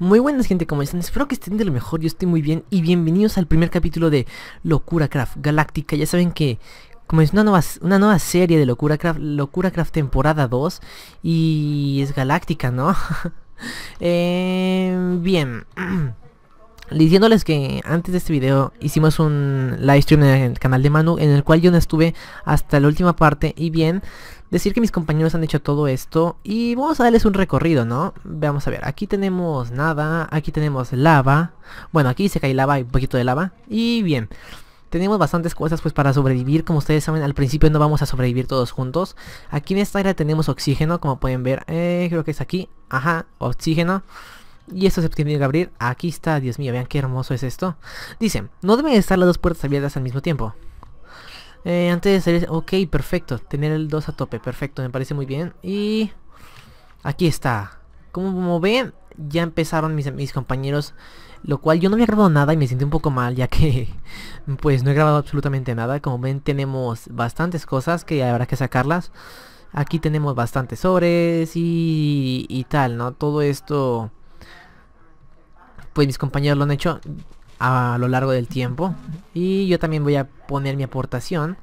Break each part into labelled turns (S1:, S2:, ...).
S1: Muy buenas gente, ¿cómo están? Espero que estén de lo mejor, yo estoy muy bien y bienvenidos al primer capítulo de Locura Craft Galáctica. Ya saben que como es una nueva, una nueva serie de Locura Craft, Locura Craft temporada 2 y es galáctica, ¿no? Eh, bien. Diciéndoles que antes de este video hicimos un live stream en el canal de Manu en el cual yo no estuve hasta la última parte y bien, decir que mis compañeros han hecho todo esto y vamos a darles un recorrido, ¿no? Vamos a ver, aquí tenemos nada, aquí tenemos lava, bueno, aquí se cae lava y un poquito de lava, y bien... Tenemos bastantes cosas pues para sobrevivir, como ustedes saben al principio no vamos a sobrevivir todos juntos Aquí en esta área tenemos oxígeno, como pueden ver, eh, creo que es aquí, ajá, oxígeno y esto se tiene que abrir, aquí está, Dios mío, vean qué hermoso es esto Dicen, no deben estar las dos puertas abiertas al mismo tiempo eh, antes de salir... Ok, perfecto. Tener el 2 a tope. Perfecto, me parece muy bien. Y... Aquí está. Como, ven, ya empezaron mis, compañeros. Lo cual yo no había grabado nada y me sentí un poco mal ya que pues no he grabado absolutamente nada. Como ven tenemos bastantes cosas que habrá que sacarlas. Aquí tenemos bastantes sobres y, y tal, ¿no? Todo esto pues mis compañeros lo han hecho a lo largo del tiempo. Y yo también voy a poner mi aportación,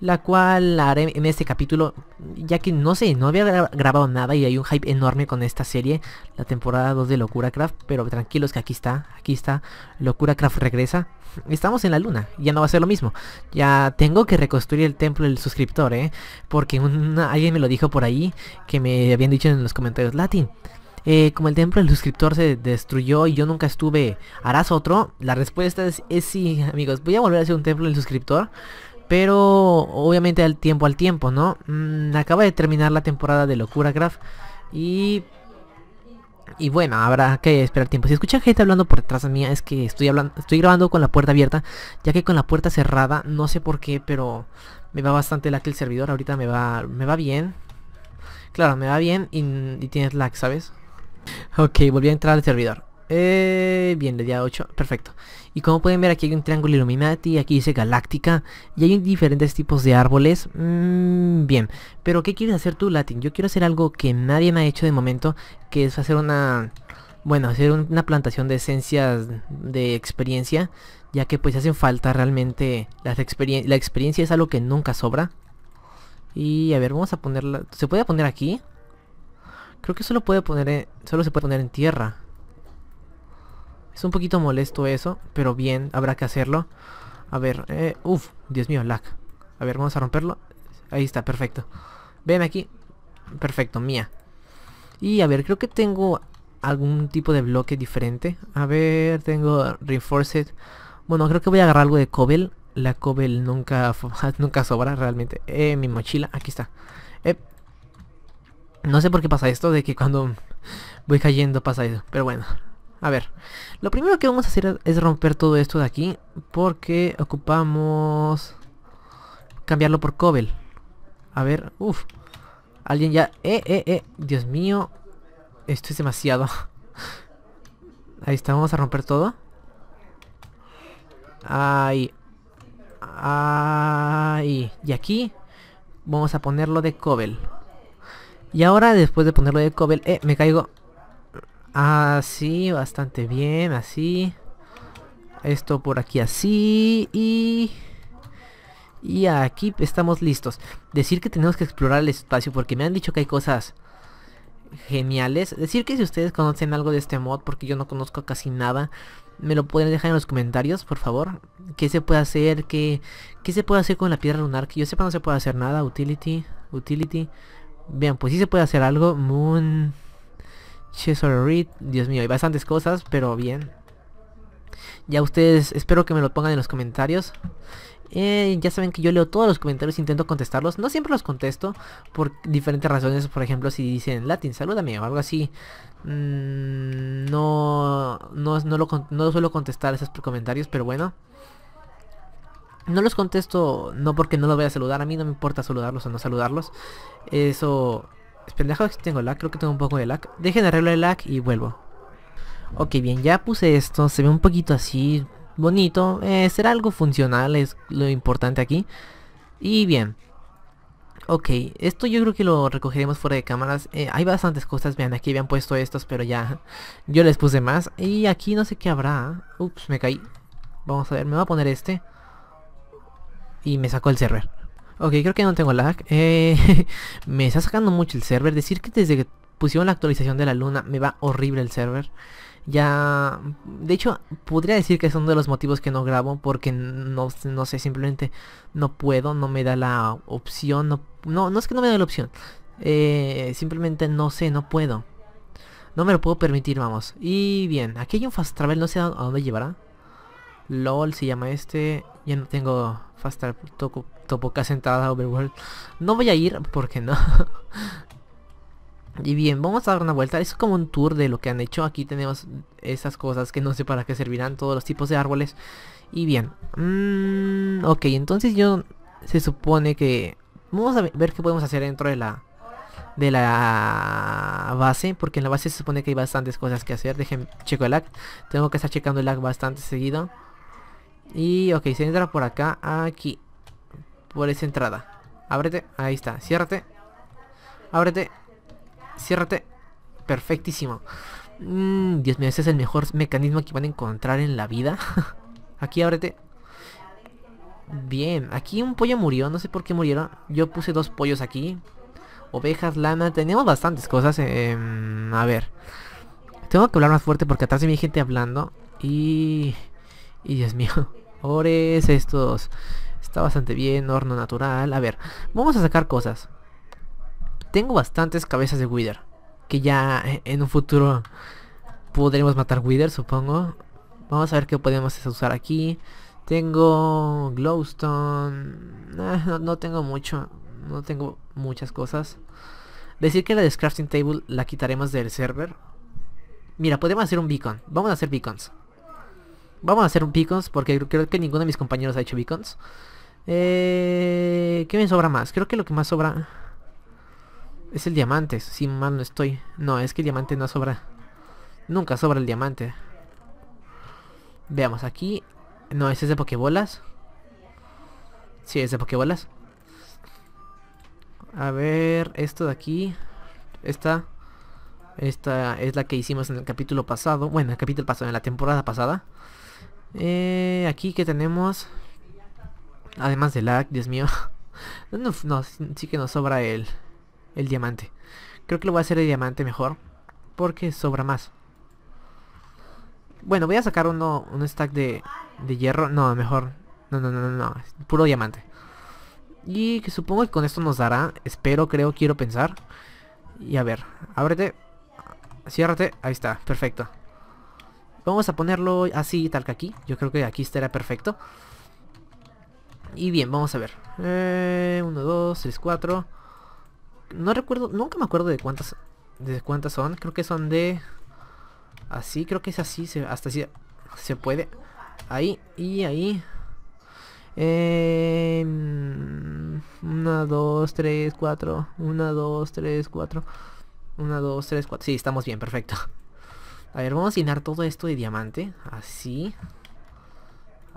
S1: la cual haré en este capítulo, ya que no sé, no había grabado nada y hay un hype enorme con esta serie, la temporada 2 de Locura Craft, pero tranquilos que aquí está, aquí está, Locura Craft regresa. Estamos en la luna, ya no va a ser lo mismo. Ya tengo que reconstruir el templo del suscriptor, ¿eh? Porque alguien me lo dijo por ahí, que me habían dicho en los comentarios, Latin, eh, como el templo del suscriptor se destruyó y yo nunca estuve, ¿harás otro? La respuesta es, sí, amigos. Voy a volver a hacer un templo del suscriptor. Pero obviamente al tiempo al tiempo, ¿no? Mm, acaba de terminar la temporada de Locura Craft. Y y bueno, habrá que esperar tiempo. Si escuchan gente hablando por detrás de mía, es que estoy hablando, estoy grabando con la puerta abierta, ya que con la puerta cerrada, no sé por qué, pero me va bastante la que el servidor. Ahorita me va, me va bien. Claro, me va bien y, y tienes lag, ¿sabes? Ok, volví a entrar al servidor. Eh, bien, le di a 8, perfecto. Y como pueden ver aquí hay un triángulo Illuminati, aquí dice Galáctica, y hay diferentes tipos de árboles. Mm, bien, pero ¿qué quieres hacer tú, Latin? Yo quiero hacer algo que nadie me ha hecho de momento, que es hacer una... Bueno, hacer una plantación de esencias de experiencia, ya que pues hacen falta realmente la experiencia es algo que nunca sobra. Y a ver, vamos a ponerla... ¿Se puede poner aquí? Creo que solo, se puede poner en tierra. Es un poquito molesto eso, pero bien, habrá que hacerlo. A ver, eh, uff, Dios mío, lag. A ver, vamos a romperlo. Ahí está, perfecto. Ven aquí. Perfecto, mía. Y a ver, creo que tengo algún tipo de bloque diferente. A ver, tengo Reinforced. Bueno, creo que voy a agarrar algo de Cobel. La Cobel nunca, nunca sobra realmente. Eh, mi mochila, aquí está. Eh, no sé por qué pasa esto, de que cuando voy cayendo pasa eso. Pero bueno, a ver. Lo primero que vamos a hacer es romper todo esto de aquí. Porque ocupamos... Cambiarlo por Cobel. A ver, Uf. Alguien ya... Eh, eh, eh. Dios mío. Esto es demasiado. Ahí está, vamos a romper todo. Ahí. Ahí. Y aquí vamos a ponerlo de Cobel. Y ahora después de ponerlo de Cobel, eh, me caigo. Así, bastante bien, así. Esto por aquí así y... Y aquí estamos listos. Decir que tenemos que explorar el espacio porque me han dicho que hay cosas geniales. Decir que si ustedes conocen algo de este mod, porque yo no conozco casi nada, me lo pueden dejar en los comentarios, por favor. ¿Qué se puede hacer? ¿Qué, qué se puede hacer con la piedra lunar? Que yo sepa no se puede hacer nada. Utility, utility. Vean, pues sí se puede hacer algo. Moon... or Reed. Dios mío, hay bastantes cosas, pero bien. Ya ustedes, espero que me lo pongan en los comentarios. Eh, ya saben que yo leo todos los comentarios, intento contestarlos. No siempre los contesto por diferentes razones. Por ejemplo, si dicen latín, salúdame o algo así. Mm, no, no, no suelo contestar esos comentarios, pero bueno. No los contesto no porque no lo voy a saludar, a mí no me importa saludarlos o no saludarlos. Eso... Es pendejo que tengo lag, creo que tengo un poco de lag. Dejen arreglar el lag y vuelvo. Ok, bien, ya puse esto, se ve un poquito así, bonito. Eh, será algo funcional, es lo importante aquí. Y bien. Ok, esto yo creo que lo recogeremos fuera de cámaras. Eh, hay bastantes cosas, vean, aquí habían puesto estos, pero ya yo les puse más. Y aquí no sé qué habrá. Ups, me caí. Vamos a ver, me voy a poner este y me sacó el server. Ok, creo que no tengo lag. Eh, me está sacando mucho el server. Decir que desde que pusieron la actualización de la luna me va horrible el server. Ya... De hecho, podría decir que es uno de los motivos que no grabo porque no, no sé, simplemente no puedo, no me da la opción. No, no, es que no me da la opción. Eh, simplemente no sé, no puedo. No me lo puedo permitir, vamos. Y bien, aquí hay un fast travel, no sé a dónde llevará. LOL se llama este. Ya no tengo Fast Topoca sentada Overworld. No voy a ir porque no. y bien, vamos a dar una vuelta. Es como un tour de lo que han hecho. Aquí tenemos esas cosas que no sé para qué servirán. Todos los tipos de árboles. Y bien. Mm, ok, entonces yo se supone que... Vamos a ver qué podemos hacer dentro de la... De la base, porque en la base se supone que hay bastantes cosas que hacer. Dejen checo el lag. Tengo que estar checando el lag bastante seguido. Y ok, se entra por acá, aquí. Por esa entrada. Ábrete, ahí está, ciérrate. Ábrete. Ciérrate. Perfectísimo. Mm, Dios mío, ese es el mejor mecanismo que van a encontrar en la vida. aquí ábrete. Bien, aquí un pollo murió, no sé por qué murieron. Yo puse dos pollos aquí. Ovejas, lana, tenemos bastantes cosas. Em, a ver. Tengo que hablar más fuerte porque atrás de hay gente hablando. Y... Y Dios mío, ores estos. Está bastante bien, horno natural. A ver, vamos a sacar cosas. Tengo bastantes cabezas de Wither. Que ya eh, en un futuro podremos matar Wither, supongo. Vamos a ver qué podemos usar aquí. Tengo glowstone. no, tengo mucho. No tengo muchas cosas. Decir que la de crafting table la quitaremos del server. Mira, podemos hacer un beacon. Vamos a hacer beacons. Vamos a hacer un beacons porque creo que ninguno de mis compañeros ha hecho beacons. Eh, ¿Qué me sobra más? Creo que lo que más sobra es el diamante. Si mal no estoy. No, es que el diamante no sobra. Nunca sobra el diamante. Veamos, aquí... No, ese es de pokebolas. Sí, es de pokebolas. A ver, esto de aquí. Esta. Esta es la que hicimos en el capítulo pasado. Bueno, el capítulo pasado, en la temporada pasada. Eh, aquí que tenemos... Además de lag, Dios mío. No, no, sí que nos sobra el, el diamante. Creo que lo voy a hacer de diamante mejor. Porque sobra más. Bueno, voy a sacar uno, un stack de, de hierro. No, mejor. No, no, no, no, no. Puro diamante. Y que supongo que con esto nos dará. Espero, creo, quiero pensar. Y a ver, ábrete. Ciérrate. Ahí está, perfecto. Vamos a ponerlo así, tal que aquí. Yo creo que aquí estará perfecto. Y bien, vamos a ver. 1, 2, 3, 4. No recuerdo, nunca me acuerdo de cuántas de cuántas son. Creo que son de... Así, creo que es así. Se, hasta así se puede. Ahí y ahí. 1, 2, 3, 4. 1, 2, 3, 4. 1, 2, 3, 4. Sí, estamos bien, perfecto. A ver, vamos a llenar todo esto de diamante. Así.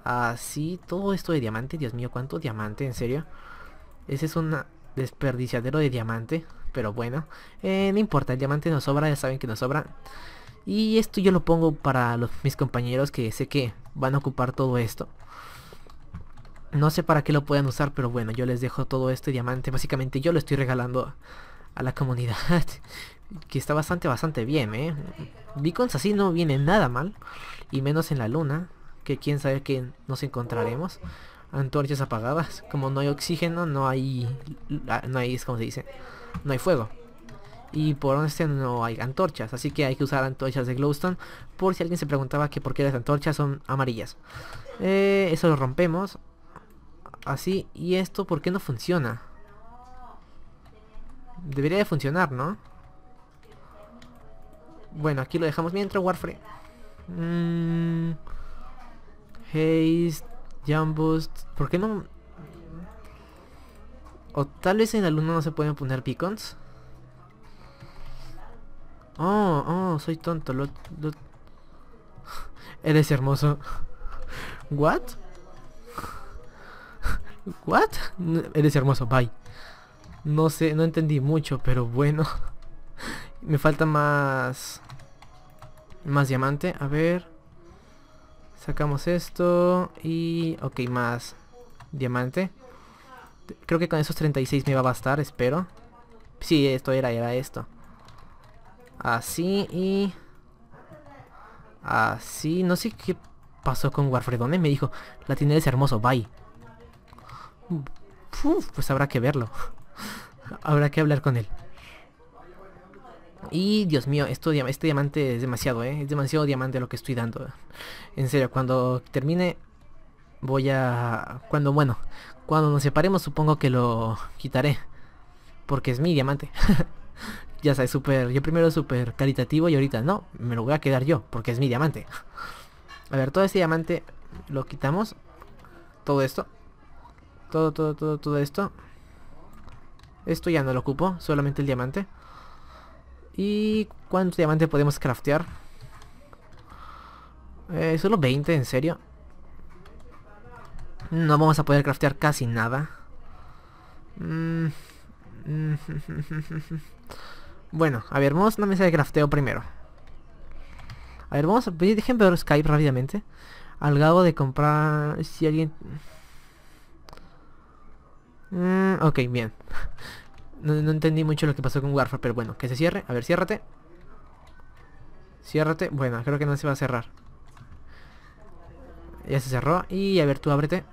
S1: Así. Todo esto de diamante. Dios mío, ¿cuánto diamante? En serio. Ese es un desperdiciadero de diamante. Pero bueno. Eh, no importa, el diamante nos sobra. Ya saben que nos sobra. Y esto yo lo pongo para mis compañeros que sé que van a ocupar todo esto. No sé para qué lo puedan usar, pero bueno, yo les dejo todo este diamante. Básicamente yo lo estoy regalando a la comunidad. que está bastante, bastante bien, ¿eh? Beacons así no viene nada mal, y menos en la luna, que quién sabe que nos encontraremos. Antorchas apagadas, como no hay oxígeno, no hay, ah, no hay, como se dice, no hay fuego. Y por estén no hay antorchas, así que hay que usar antorchas de glowstone, por si alguien se preguntaba que por qué las antorchas son amarillas. Eh, eso lo rompemos, así, y esto, ¿por qué no funciona? Debería de funcionar, ¿no? Bueno, aquí lo dejamos mientras Warframe. Hey, mm. haste, Jump ¿Por qué no? O tal vez en alumno no se pueden poner beacons. Oh, oh, soy tonto. Eres hermoso. What? What? Eres hermoso, bye. No sé, no entendí mucho, pero bueno. Me falta más más diamante, a ver. Sacamos esto y... Ok, más diamante. Creo que con esos 36 me va a bastar, espero. Sí, esto era, era esto. Así y... Así, no sé qué pasó con Warfredone. Me dijo, la tienda es hermoso, bye. Mm, pues habrá que verlo. habrá que hablar con él. Y Dios mío, esto, este diamante es demasiado, ¿eh? Es demasiado diamante lo que estoy dando. En serio, cuando termine voy a... Cuando, bueno, cuando nos separemos supongo que lo quitaré. Porque es mi diamante. ya sabes, súper... Yo primero súper caritativo y ahorita no, me lo voy a quedar yo, porque es mi diamante. a ver, todo este diamante lo quitamos. Todo esto. Todo, todo, todo, todo esto. Esto ya no lo ocupo, solamente el diamante. ¿Y cuántos diamantes podemos craftear? Eh, solo 20, ¿en serio? No vamos a poder craftear casi nada. Mm. bueno, a ver, vamos a una mesa de crafteo primero. A ver, vamos a... Dejen ver Skype rápidamente. Al lado de comprar... Si alguien... Mm, ok, bien. no, entendí mucho lo que pasó con Warfare, pero bueno, que se cierre. A ver, ciérrate. Ciérrate. Bueno, creo que no se va a cerrar. Ya se cerró. Y a ver, tú ábrete.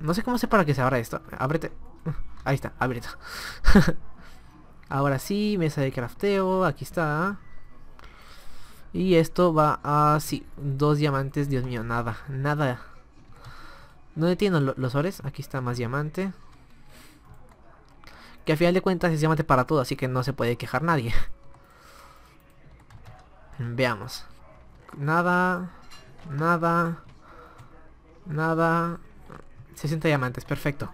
S1: No sé cómo sé para que se abra esto. Ábrete. Ahí está, ábrete. Ahora sí, mesa de crafteo. Aquí está. Y esto va así. Dos diamantes, Dios mío, nada. Nada. No detienen los ores? Aquí está más diamante. Que a final de cuentas es diamante para todo, así que no se puede quejar nadie. Veamos. Nada. Nada. Nada. 60 diamantes, perfecto.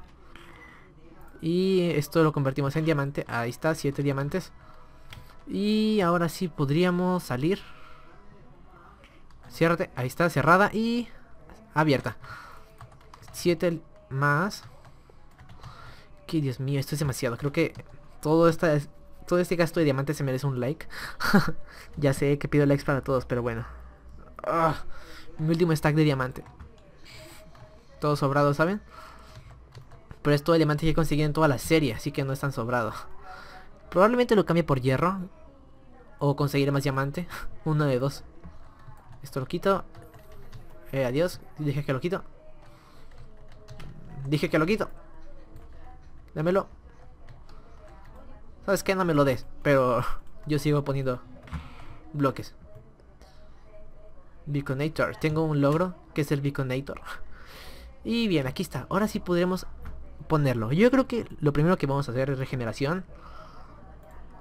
S1: Y esto lo convertimos en diamante. Ahí está, 7 diamantes. Y ahora sí podríamos salir. Ciérrate, ahí está, cerrada y abierta. 7 más Dios mío, esto es demasiado. Creo que todo, todo este gasto de diamantes se merece un like. ya sé que pido likes para todos, pero bueno. Ah, mi último stack de diamante. Todo sobrado, ¿saben? Pero es todo diamante que he conseguido en toda la serie, así que no es tan sobrado. Probablemente lo cambie por hierro. O conseguiré más diamante. Uno de dos. Esto lo quito. Eh, adiós. Dije que lo quito. Dije que lo quito. Dámelo. ¿Sabes que No me lo des. Pero yo sigo poniendo bloques. Beaconator. Tengo un logro que es el Beaconator. Y bien, aquí está. Ahora sí podremos ponerlo. Yo creo que lo primero que vamos a hacer es regeneración.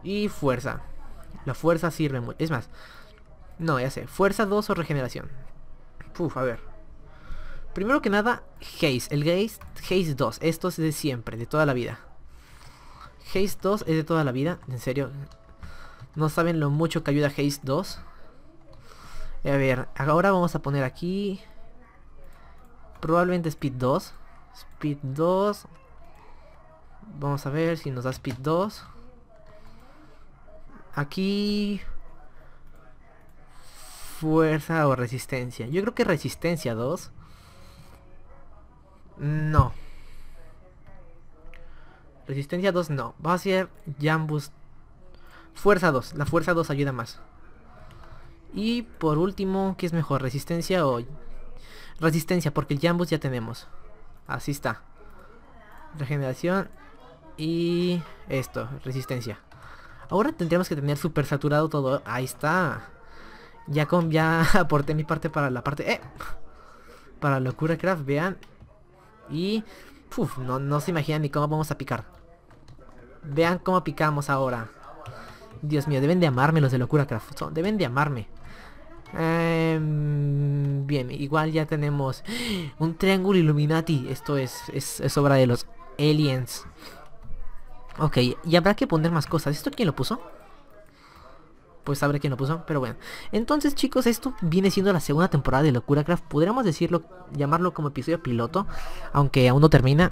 S1: Y fuerza. La fuerza sirve mucho. Es más. No, ya sé. Fuerza 2 o regeneración. Puf, a ver. Primero que nada, Haze. El Haze, Haze 2. Esto es de siempre, de toda la vida. Haze 2 es de toda la vida, en serio. No saben lo mucho que ayuda Haze 2. A ver, ahora vamos a poner aquí... Probablemente Speed 2. Speed 2. Vamos a ver si nos da Speed 2. Aquí... Fuerza o resistencia. Yo creo que resistencia 2. No. Resistencia 2 no. Va a ser Jambus. Fuerza 2. La fuerza 2 ayuda más. Y por último, ¿qué es mejor? ¿Resistencia o...? Resistencia, porque el Jambus ya tenemos. Así está. Regeneración y esto, resistencia. Ahora tendríamos que tener super saturado todo. Ahí está. Ya con ya aporté mi parte para la parte... ¡Eh! Para locura craft, vean y... no, se imaginan ni cómo vamos a picar. Vean cómo picamos ahora. Dios mío, deben de amarme los de Locura Craft. deben de amarme. Em, bien, igual ya tenemos un triángulo Illuminati. Esto es, es, obra de los aliens. Ok, y habrá que poner más cosas. ¿Esto quién lo puso? pues sabré quién lo puso, pero bueno. Entonces, chicos, esto viene siendo la segunda temporada de Locura Craft. Podríamos decirlo, llamarlo como episodio piloto, aunque aún no termina.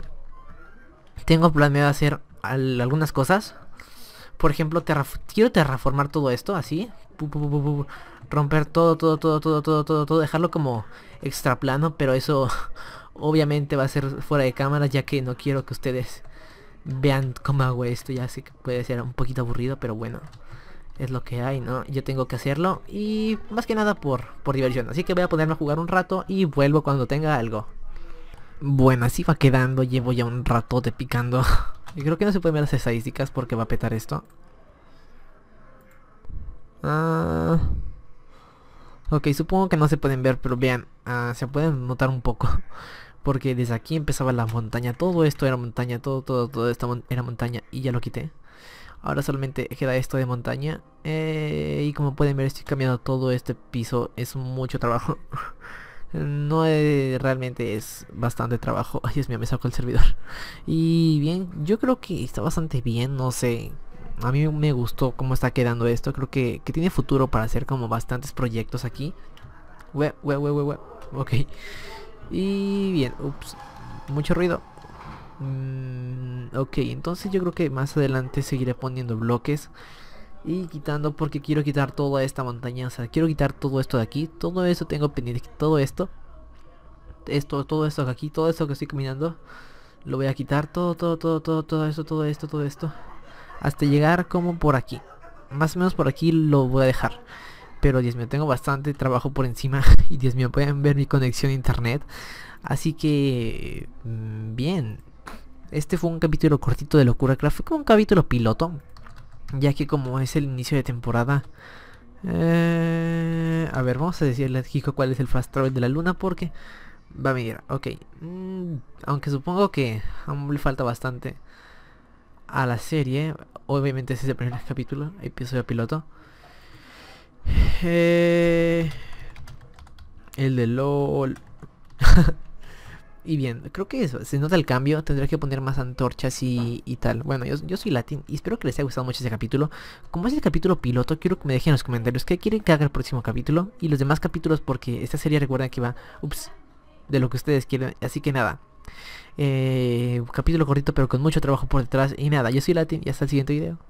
S1: Tengo planeado hacer algunas cosas. Por ejemplo, quiero terraformar todo esto así. romper todo, todo, todo, todo, todo, todo, todo. Dejarlo como extra plano, pero eso obviamente va a ser fuera de cámara, ya que no quiero que ustedes vean cómo hago esto. Ya sé que puede ser un poquito aburrido, pero bueno es lo que hay, ¿no? Yo tengo que hacerlo y más que nada por, por diversión. Así que voy a ponerme a jugar un rato y vuelvo cuando tenga algo. Bueno, así va quedando. Llevo ya un rato de picando. Y creo que no se pueden ver las estadísticas porque va a petar esto. Ah. Ok, supongo que no se pueden ver, pero vean, ah, se pueden notar un poco. Porque desde aquí empezaba la montaña. Todo esto era montaña, todo, todo, todo esto era montaña. Y ya lo quité. Ahora solamente queda esto de montaña. Eh, y como pueden ver estoy cambiando todo este piso. Es mucho trabajo. no eh, realmente es bastante trabajo. Ay, es mi me saco el servidor. Y bien, yo creo que está bastante bien, no sé. A mí me gustó cómo está quedando esto. Creo que, tiene futuro para hacer como bastantes proyectos aquí. Ok. Y bien, ups. Mucho ruido. Mm, ok, entonces yo creo que más adelante seguiré poniendo bloques y quitando porque quiero quitar toda esta montaña, o sea, quiero quitar todo esto de aquí, todo eso tengo pendiente, todo esto, esto, todo esto de aquí, todo esto que estoy caminando, lo voy a quitar, todo, todo, todo, todo, todo esto, todo esto, todo esto, hasta llegar como por aquí, más o menos por aquí lo voy a dejar. Pero Dios mío, tengo bastante trabajo por encima y Dios mío, pueden ver mi conexión a internet. Así que, mm, bien, este fue un capítulo cortito de Locura Craft, fue como un capítulo piloto, ya que como es el inicio de temporada... Eh, a ver, vamos a decirle a Kiko cuál es el fast travel de la luna porque va a venir, ok. Mm, aunque supongo que aún le falta bastante a la serie, obviamente ese es el primer capítulo, episodio piloto. Eh, el de LOL. Y bien, creo que eso, se nota el cambio, tendré que poner más antorchas y, tal. Bueno, yo, soy Latin y espero que les haya gustado mucho este capítulo. Como es el capítulo piloto, quiero que me dejen en los comentarios qué quieren que haga el próximo capítulo y los demás capítulos porque esta serie recuerda que va, ups, de lo que ustedes quieren. Así que nada, eh, capítulo cortito pero con mucho trabajo por detrás y nada, yo soy Latin y hasta el siguiente video.